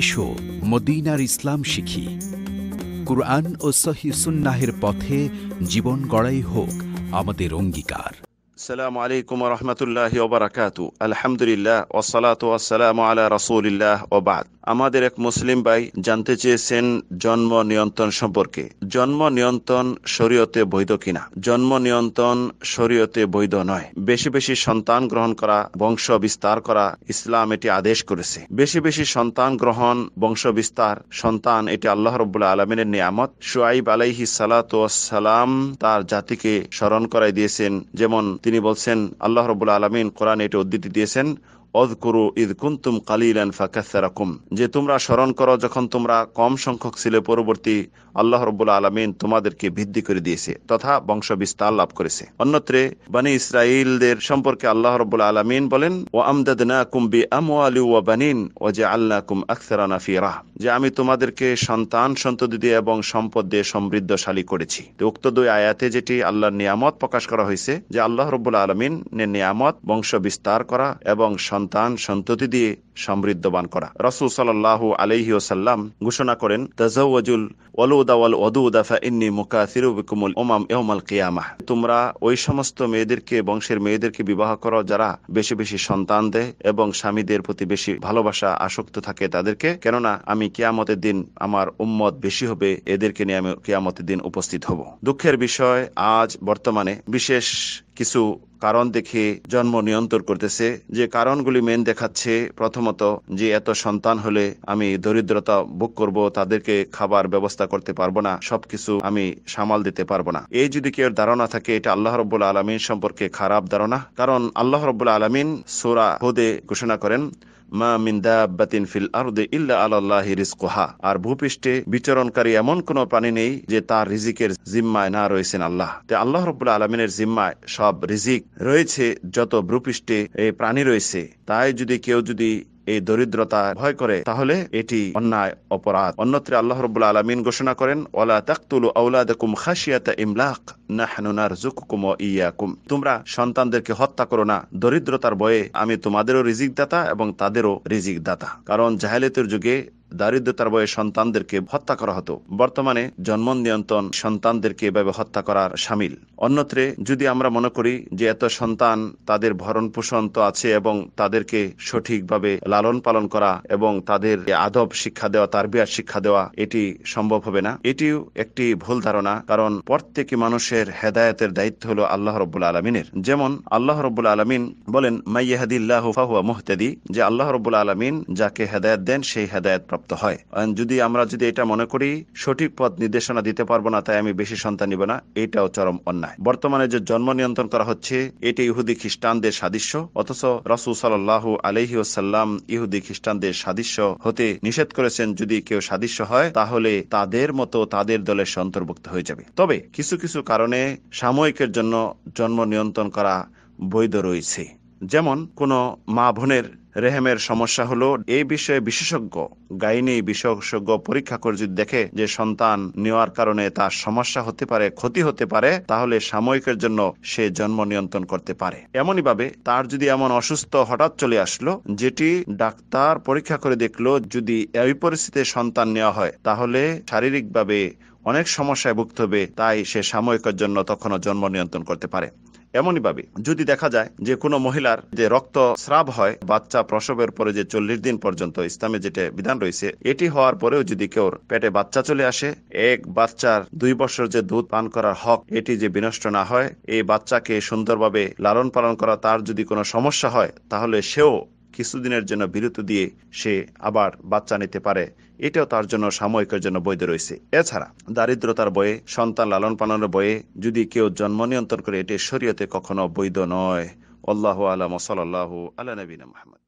এসো মদিনার ইসলাম শিখি কুরআন ও সহি সুন্নাহের পথে জীবন গড়াই হোক আমাদের অঙ্গীকার আসসালামু আলাইকুম রহমতুল্লাহ ওবরাকাতু আলহামদুলিল্লাহ ওসালাত ওয়াসালাম আলা রসুলিল্লাহ ওবাদ আমাদের এক মুসলিম ভাই জানতে চেয়েছেন জন্ম নিয়ন্ত্রণ সম্পর্কে জন্ম নিয়ন্ত্রণ শরীয়তে বৈধ কিনা জন্ম নিয়ন্ত্রণ শরীয়তে বৈধ নয় বেশি বেশি সন্তান গ্রহণ করা বংশ বিস্তার করা ইসলাম এটি আদেশ করেছে বেশি বেশি সন্তান গ্রহণ বংশ বিস্তার সন্তান এটি আল্লাহ রবুল্লা আলমিনের নিয়ামত সোয়াইব আলাইহি সালাত সালাম তার জাতিকে স্মরণ করাই দিয়েছেন যেমন তিনি বলছেন আল্লাহ রবুল্লা আলমিন কোরআন এটি উদ্ধৃতি দিয়েছেন ইদ কুন্তুম যে তোমরা স্মরণ করো যখন তোমরা কম সংখ্যক পরবর্তী আল্লাহ রব্বুল আলমিন তোমাদেরকে করে দিয়েছে তথা বংশ বিস্তার লাভ করেছে অন্যত্রে বানি ইসরাইলদের সম্পর্কে আল্লাহ রব্বুল আলমিন বলেন ও আমদাদ না কুম্বি আমি বানিন ও যে আল্লাহ কুম যে আমি তোমাদেরকে সন্তান সন্তদি দিয়ে এবং সম্পদ দিয়ে সমৃদ্ধশালী করেছি উক্ত দুই আয়াতে যেটি আল্লাহর নিয়ামত প্রকাশ করা হয়েছে যে আল্লাহ রব্বুল আলমিনের নিয়ামত বংশ বিস্তার করা এবং সন্তান সন্ততি দিয়ে সমৃদ্ধবান করা রসুল সাল্লাহ আলহি ওসাল্লাম ঘোষণা করেন তাজাউজুল ওয়ালুদাওয়াল ওদুদাফা ইন্নি মুকাসিরুবিকুমুল ওমাম এহমাল কিয়ামাহ তোমরা ওই সমস্ত মেয়েদেরকে বংশের মেয়েদেরকে বিবাহ করো যারা বেশি বেশি সন্তান দেয় এবং স্বামীদের প্রতি বেশি ভালোবাসা আসক্ত থাকে তাদেরকে কেননা আমি কিয়ামতের দিন আমার উম্মত বেশি হবে এদেরকে নিয়ে আমি কিয়ামতের দিন উপস্থিত হব দুঃখের বিষয় আজ বর্তমানে বিশেষ কিছু কারণ দেখে জন্ম নিয়ন্ত্রণ করতেছে যে কারণগুলি মেন দেখাচ্ছে প্রথম মতো যে এত সন্তান হলে আমি দরিদ্রতা ভোগ করব তাদেরকে খাবার ব্যবস্থা করতে পারবো না সবকিছু আমি সামাল দিতে পারবো না এই যদি কেউ ধারণা থাকে এটা আল্লাহ রব্বুল আলমিন সম্পর্কে খারাপ ধারণা কারণ আল্লাহ রব্বুল আলমিন সোরা হোদে ঘোষণা করেন মা ফিল আরদে ইল্লা আর ভূপৃষ্ঠে বিচরণকারী এমন কোনো প্রাণী নেই যে তার রিজিকের জিম্মায় না রয়েছেন আল্লাহ তে আল্লাহ আলমিনের জিম্মায় সব রিজিক রয়েছে যত ভূপৃষ্ঠে প্রাণী রয়েছে তাই যদি কেউ যদি এই দরিদ্রতা ভয় করে তাহলে এটি অন্যায় অপরাধ অন্যত্রে আল্লাহ রবুল্লা আলমিন ঘোষণা করেন ওলা তাকতুলু কুম খাসিয়াতা ইমলাক নাহনুনারজুকুকুম ইয়াকুম তোমরা সন্তানদেরকে হত্যা করো না দরিদ্রতার বয়ে আমি তোমাদেরও রিজিক দাতা এবং তাদেরও রিজিক দাতা কারণ জাহেলিতের যুগে দারিদ্রতার বয়ে সন্তানদেরকে হত্যা করা হতো বর্তমানে জন্ম নিয়ন্ত্রণ সন্তানদেরকে এভাবে হত্যা করার সামিল অন্যত্রে যদি আমরা মনে করি যে এত সন্তান তাদের ভরণ পোষণ তো আছে এবং তাদেরকে সঠিকভাবে লালন পালন করা এবং তাদের আদব শিক্ষা দেওয়া তার বিয়ার শিক্ষা দেওয়া এটি সম্ভব হবে না এটিও একটি ভুল ধারণা কারণ প্রত্যেক মানুষের হেদায়তের দায়িত্ব হলো আল্লাহ রব্বুল আলমিনের যেমন আল্লাহ রব্বুল আলমিন বলেন মাইয়াহাদিল্লাহ ফাহুয়া মুহতাদি যে আল্লাহ রব্বুল আলমিন যাকে হেদায়ত দেন সেই হেদায়ত প্রাপ্ত হয় যদি আমরা যদি এটা মনে করি সঠিক পথ নির্দেশনা দিতে পারবো না তাই আমি বেশি সন্তান নিব না এটাও চরম অন্যায় বর্তমানে যে জন্ম নিয়ন্ত্রণ করা হচ্ছে এটি ইহুদি খ্রিস্টানদের সাদৃশ্য অথচ রসুল সাল্লাহ আলহি সাল্লাম ইহুদি খ্রিস্টানদের সাদৃশ্য হতে নিষেধ করেছেন যদি কেউ সাদৃশ্য হয় তাহলে তাদের মতো তাদের দলের অন্তর্ভুক্ত হয়ে যাবে তবে কিছু কিছু কারণে সাময়িকের জন্য জন্ম নিয়ন্ত্রণ করা বৈধ রয়েছে যেমন কোনো মা বোনের রেহেমের সমস্যা হলো এই বিষয়ে বিশেষজ্ঞ গাইনি বিশেষজ্ঞ পরীক্ষা করে যদি দেখে যে সন্তান নেওয়ার কারণে তার সমস্যা হতে পারে ক্ষতি হতে পারে তাহলে সাময়িকের জন্য সে জন্ম নিয়ন্ত্রণ করতে পারে এমনই ভাবে তার যদি এমন অসুস্থ হঠাৎ চলে আসলো যেটি ডাক্তার পরীক্ষা করে দেখলো যদি এই পরিস্থিতিতে সন্তান নেওয়া হয় তাহলে শারীরিকভাবে অনেক সমস্যায় ভুগতে হবে তাই সে সাময়িকের জন্য তখনও জন্ম নিয়ন্ত্রণ করতে পারে এমনই ভাবে যদি দেখা যায় যে কোনো মহিলার যে রক্ত স্রাব হয় বাচ্চা প্রসবের পরে যে চল্লিশ দিন পর্যন্ত ইসলামে যেটা বিধান রয়েছে এটি হওয়ার পরেও যদি কেউ পেটে বাচ্চা চলে আসে এক বাচ্চার দুই বছর যে দুধ পান করার হক এটি যে বিনষ্ট না হয় এই বাচ্চাকে সুন্দরভাবে লালন পালন করা তার যদি কোনো সমস্যা হয় তাহলে সেও কিছুদিনের জন্য বিরত দিয়ে সে আবার বাচ্চা নিতে পারে এটাও তার জন্য সাময়িকের জন্য বৈধ রয়েছে এছাড়া দারিদ্রতার বয়ে সন্তান লালন পালনের বয়ে যদি কেউ জন্ম নিয়ন্ত্রণ করে এটি শরীয়তে কখনো বৈধ নয় আল্লাহ আলম আল্লাহ আল্লাহ নবীন মাহমুদ